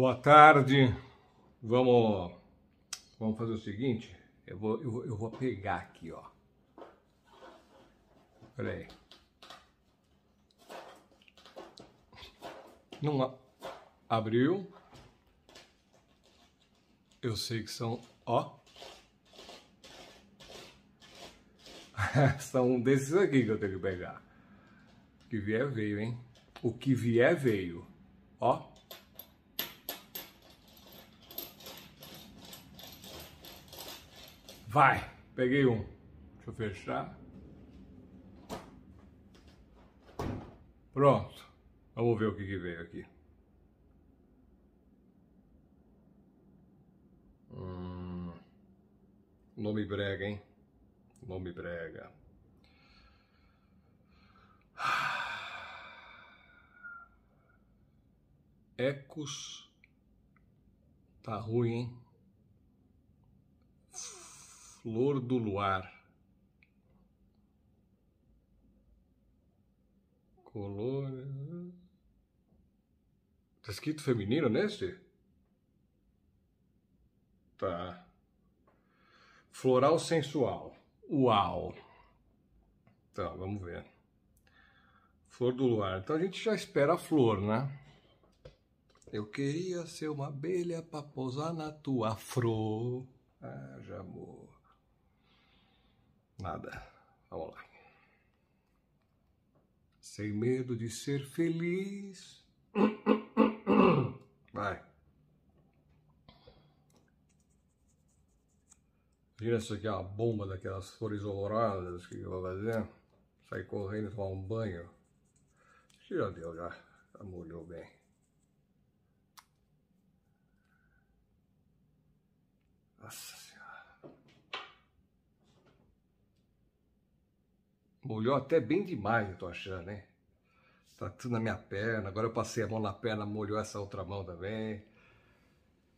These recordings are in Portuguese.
Boa tarde. Vamos, vamos fazer o seguinte. Eu vou, eu, eu vou pegar aqui, ó. Peraí. aí. Não abriu. Eu sei que são, ó. são desses aqui que eu tenho que pegar. O que vier veio, hein? O que vier veio. Ó. Vai, peguei um. Deixa eu fechar. Pronto. Vamos ver o que, que veio aqui. Hum, nome brega, hein? Nome brega. Ecos. Tá ruim, hein? Flor do luar. Color. Eh? Tá escrito feminino neste? Tá. Floral sensual. Uau! Então, vamos ver. Flor do luar. Então a gente já espera a flor, né? Eu queria ser uma abelha pra pousar na tua flor. Ah, já amor. Nada. Vamos lá. Sem medo de ser feliz. Vai. Imagina isso aqui é uma bomba daquelas flores oloradas que eu vou fazer. Sair correndo tomar um banho. Acho que já deu, já. Já molhou bem. Molhou até bem demais, eu tô achando, hein? Tá tudo na minha perna. Agora eu passei a mão na perna, molhou essa outra mão também.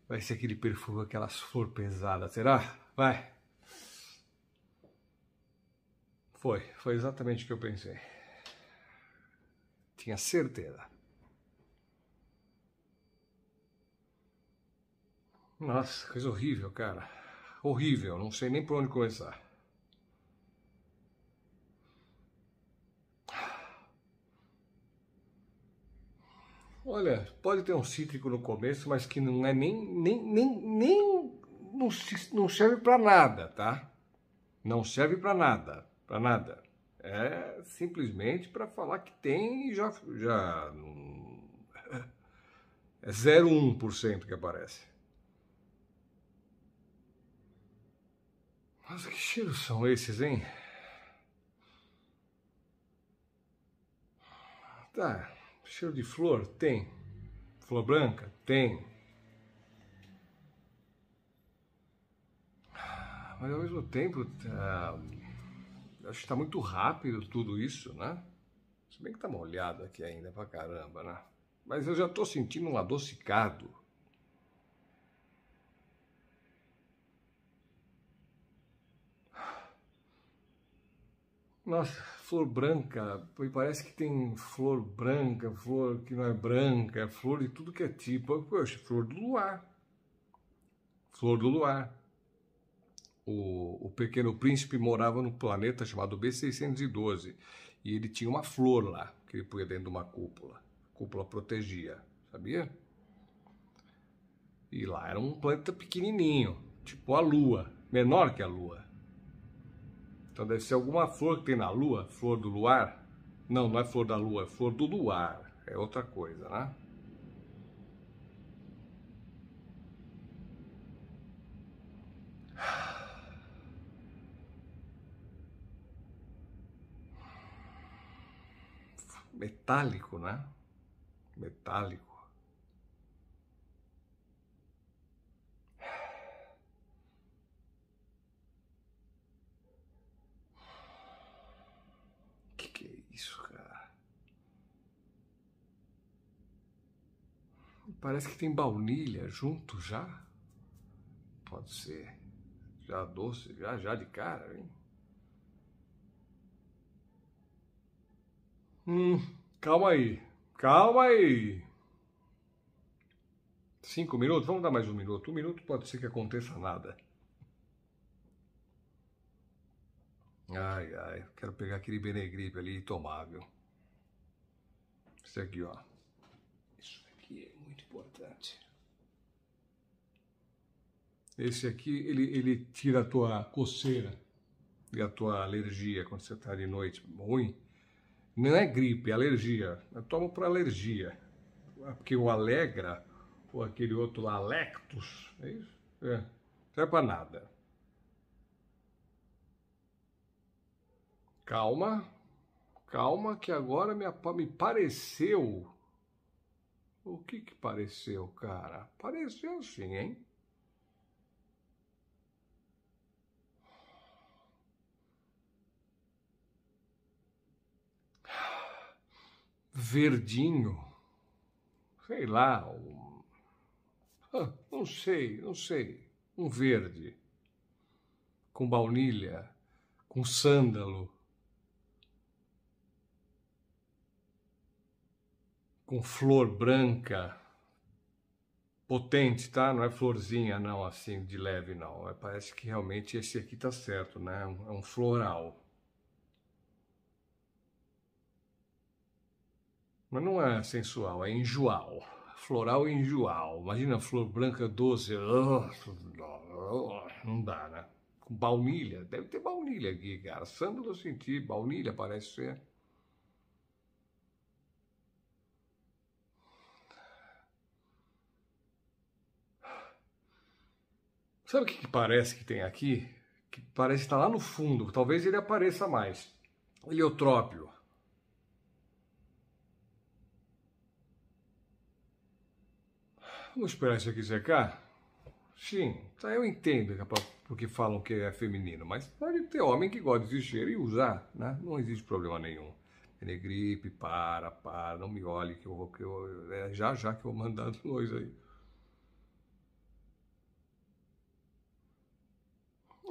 Vai ser aquele perfume, aquelas flor pesadas, será? Vai. Foi, foi exatamente o que eu pensei. Tinha certeza. Nossa, coisa horrível, cara. Horrível, não sei nem por onde começar. Olha, pode ter um cítrico no começo, mas que não é nem. nem, nem, nem não, não serve para nada, tá? Não serve para nada, para nada. É simplesmente para falar que tem e já. já é 0,1% que aparece. Mas que cheiros são esses, hein? Tá. Cheiro de flor? Tem. Flor branca? Tem. Ah, mas ao mesmo tempo, tá... acho que está muito rápido tudo isso, né? Se bem que está molhado aqui ainda pra caramba, né? Mas eu já estou sentindo um adocicado. Ah. Nossa, flor branca, e parece que tem flor branca, flor que não é branca, é flor de tudo que é tipo. Poxa, flor do luar. Flor do luar. O, o pequeno príncipe morava num planeta chamado B612 e ele tinha uma flor lá que ele punha dentro de uma cúpula. A cúpula protegia, sabia? E lá era um planeta pequenininho, tipo a Lua, menor que a Lua. Então deve ser alguma flor que tem na lua, flor do luar. Não, não é flor da lua, é flor do luar. É outra coisa, né? Metálico, né? Metálico. Parece que tem baunilha junto já. Pode ser. Já doce, já, já de cara, hein? Hum, calma aí. Calma aí. Cinco minutos? Vamos dar mais um minuto. Um minuto pode ser que aconteça nada. Ai, ai. Quero pegar aquele Benegripe ali e tomar, viu? Esse aqui, ó. Esse aqui, ele, ele tira a tua coceira e a tua alergia quando você está de noite ruim. Não é gripe, é alergia. Eu tomo para alergia. Porque o Alegra, ou aquele outro lá, Lectus, é isso? É. Não serve para nada. Calma, calma, que agora me me pareceu. O que que pareceu, cara? Pareceu sim, hein? verdinho, sei lá, um... ah, não sei, não sei, um verde, com baunilha, com sândalo, com flor branca, potente, tá? Não é florzinha, não, assim, de leve, não. É, parece que realmente esse aqui tá certo, né? É um é floral. Mas não é sensual, é enjoal. Floral enjoal. Imagina flor branca doce. Não dá, né? Com baunilha. Deve ter baunilha aqui, cara. Sândalo eu senti, baunilha parece ser. Sabe o que, que, parece que tem aqui? Que parece estar tá lá no fundo. Talvez ele apareça mais. Heliotrópio. Vamos esperar isso aqui secar? Sim, tá, eu entendo é porque falam que é feminino, mas pode ter homem que gosta de cheiro e usar, né? Não existe problema nenhum. Tenegripe, para, para, não me olhe que eu vou. Que eu, é já já que eu vou mandar dois aí.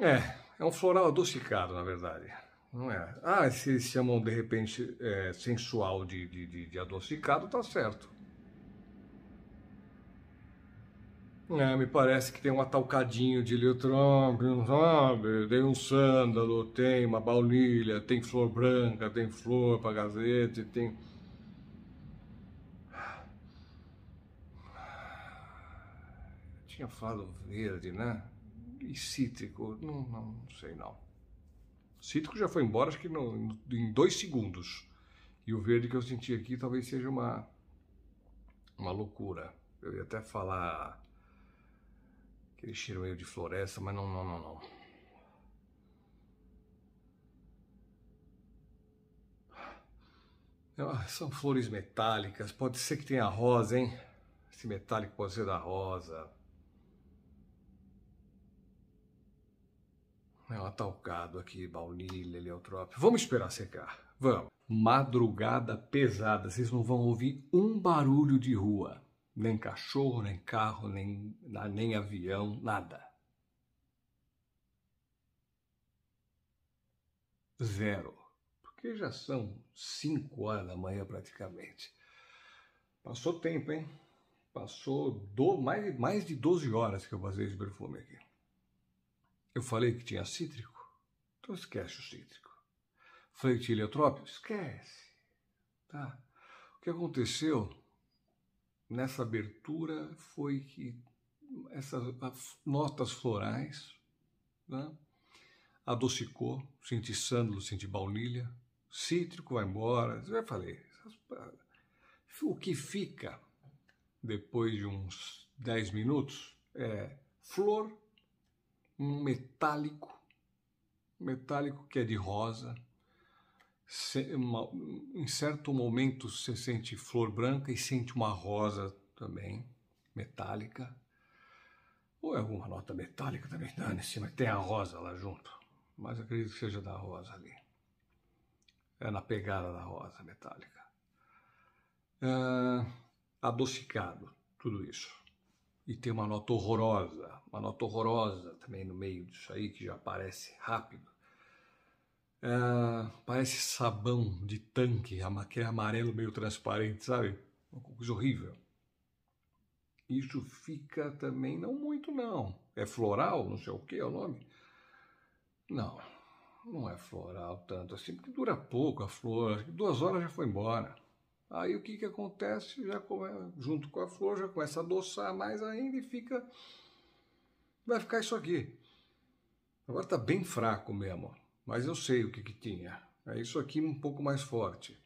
É, é um floral adocicado, na verdade. Não é? Ah, se eles chamam de repente é, sensual de, de, de, de adocicado, tá certo. É, me parece que tem um atalcadinho de litrão, sabe? Tem um sândalo, tem uma baunilha, tem flor branca, tem flor pra gazete, tem... Tinha fado verde, né? E cítrico, não, não, não sei não. Cítrico já foi embora, acho que no, em dois segundos. E o verde que eu senti aqui talvez seja uma, uma loucura. Eu ia até falar Aquele cheiro meio de floresta, mas não, não, não, não. É são flores metálicas, pode ser que tenha rosa, hein? Esse metálico pode ser da rosa. É um atalcado aqui, baunilha, heliotrópio. Vamos esperar secar, vamos. Madrugada pesada, vocês não vão ouvir um barulho de rua nem cachorro, nem carro, nem, nem avião, nada. Zero. Porque já são cinco horas da manhã praticamente. Passou tempo, hein? Passou do, mais, mais de 12 horas que eu passei esse perfume aqui. Eu falei que tinha cítrico? Então esquece o cítrico. Falei que tinha heliotrópio? Esquece. Tá? O que aconteceu nessa abertura foi que essas notas florais né, adocicou, senti sândalo, senti baunilha, cítrico vai embora, já falei. O que fica depois de uns 10 minutos é flor, um metálico, metálico que é de rosa, em certo momento você sente flor branca e sente uma rosa também, metálica. Ou é alguma nota metálica também, dane em mas tem a rosa lá junto. Mas acredito que seja da rosa ali. É na pegada da rosa metálica. É, adocicado, tudo isso. E tem uma nota horrorosa, uma nota horrorosa também no meio disso aí, que já aparece rápido é, parece sabão de tanque, aquele amarelo meio transparente, sabe? Uma coisa horrível. Isso fica também, não muito não. É floral, não sei o que é o nome. Não, não é floral tanto assim, porque dura pouco a flor, duas horas já foi embora. Aí o que, que acontece? Já come... junto com a flor já começa a adoçar mais ainda e fica. Vai ficar isso aqui. Agora está bem fraco mesmo mas eu sei o que, que tinha. É isso aqui um pouco mais forte.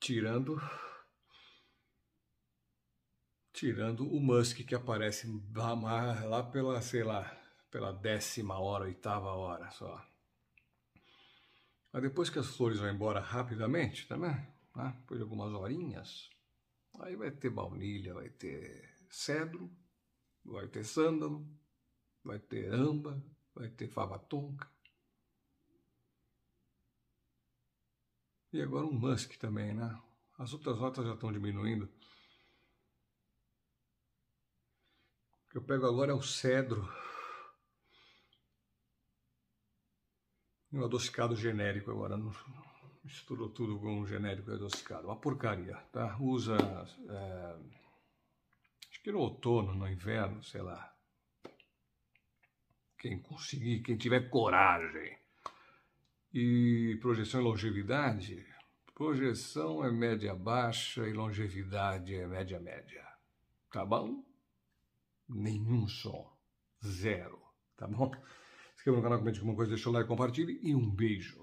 Tirando. Tirando o Musk que aparece lá pela, sei lá, pela décima hora, oitava hora só. Mas depois que as flores vão embora rapidamente, também, tá ah, né? depois de algumas horinhas, aí vai ter baunilha, vai ter cedro, vai ter sândalo, vai ter amba, vai ter fava tonka. E agora um musk também, né? As outras notas já estão diminuindo. O que eu pego agora é o cedro. E um adocicado genérico agora. Misturou tudo com um genérico adocicado. Uma porcaria, tá? Usa... É... Acho que no outono, no inverno, sei lá quem conseguir, quem tiver coragem. E projeção e longevidade? Projeção é média baixa e longevidade é média média. Tá bom? Nenhum som. Zero. Tá bom? Se inscreva no canal, comente alguma coisa, deixa o like, compartilhe e um beijo.